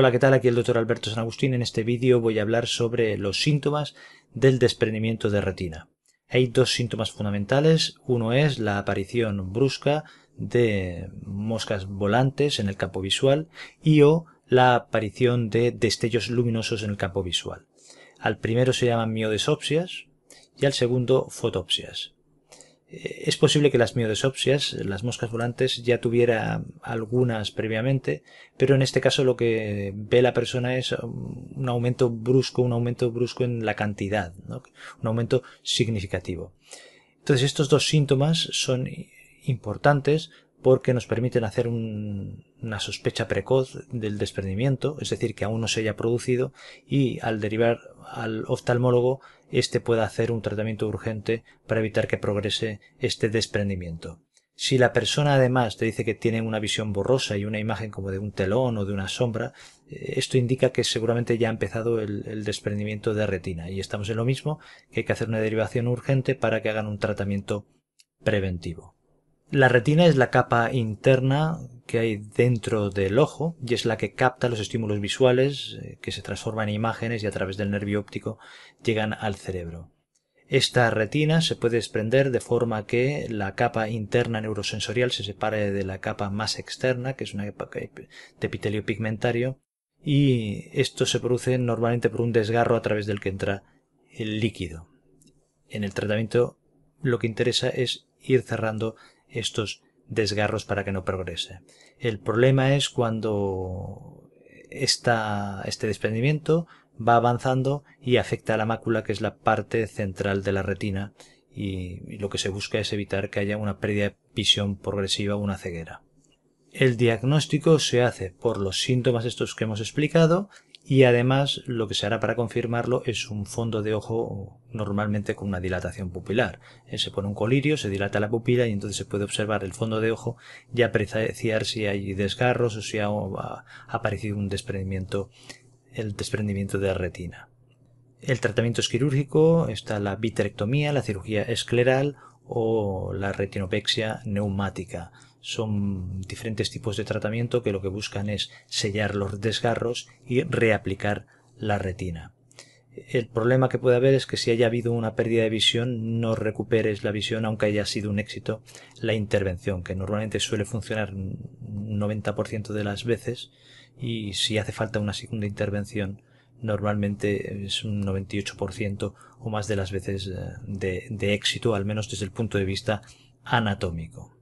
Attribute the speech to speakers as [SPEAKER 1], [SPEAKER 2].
[SPEAKER 1] Hola, ¿qué tal? Aquí el doctor Alberto San Agustín. En este vídeo voy a hablar sobre los síntomas del desprendimiento de retina. Hay dos síntomas fundamentales. Uno es la aparición brusca de moscas volantes en el campo visual y o la aparición de destellos luminosos en el campo visual. Al primero se llaman miodesopsias y al segundo fotopsias. Eh, es posible que las miodesopsias, las moscas volantes, ya tuviera algunas previamente, pero en este caso lo que ve la persona es un aumento brusco, un aumento brusco en la cantidad, un aumento significativo. Entonces estos dos síntomas son importantes porque nos permiten hacer una sospecha precoz del desprendimiento, es decir, que aún no se haya producido, y al derivar al oftalmólogo éste pueda hacer un tratamiento urgente para evitar que progrese este desprendimiento. Si la persona además te dice que tiene una visión borrosa y una imagen como de un telón o de una sombra, eh, esto indica que seguramente ya ha empezado el, el, desprendimiento de retina y estamos en lo mismo, que hay que hacer una derivación urgente para que hagan un tratamiento preventivo. La retina es la capa interna que hay dentro del ojo y es la que capta los estímulos visuales eh, que se transforman en imágenes y a través del nervio óptico llegan al cerebro. Esta retina se puede desprender de forma que la capa interna neurosensorial se separe de la capa más externa, que es una capa de epitelio pigmentario, y esto se produce normalmente por un desgarro a través del que entra el líquido. En el tratamiento lo que interesa es ir cerrando estos desgarros para que no progrese. El problema es cuando este desprendimiento va avanzando y afecta a la mácula, que es la parte central de la retina, y lo que se busca es evitar que haya una pérdida de visión progresiva o una ceguera. El diagnóstico se hace por los síntomas estos que hemos explicado y además lo que se hará para confirmarlo es un fondo de ojo normalmente con una dilatación pupilar. Eh, se pone un colirio, se dilata la pupila y entonces se puede observar el fondo de ojo y apreciar si hay desgarros o si ha aparecido un desprendimiento, el desprendimiento de retina. El tratamiento es quirúrgico, está la vitrectomía, la cirugía escleral o la retinopexia neumática son diferentes tipos de tratamiento que lo que buscan es sellar los desgarros y reaplicar la retina. El problema que puede haber es que si haya habido una pérdida de visión, no recuperes la visión aunque haya sido un éxito la intervención, que normalmente suele funcionar un 90% de las veces y si hace falta una segunda intervención, normalmente es un 98% o más de las veces eh, de, de éxito, al menos desde el punto de vista anatómico.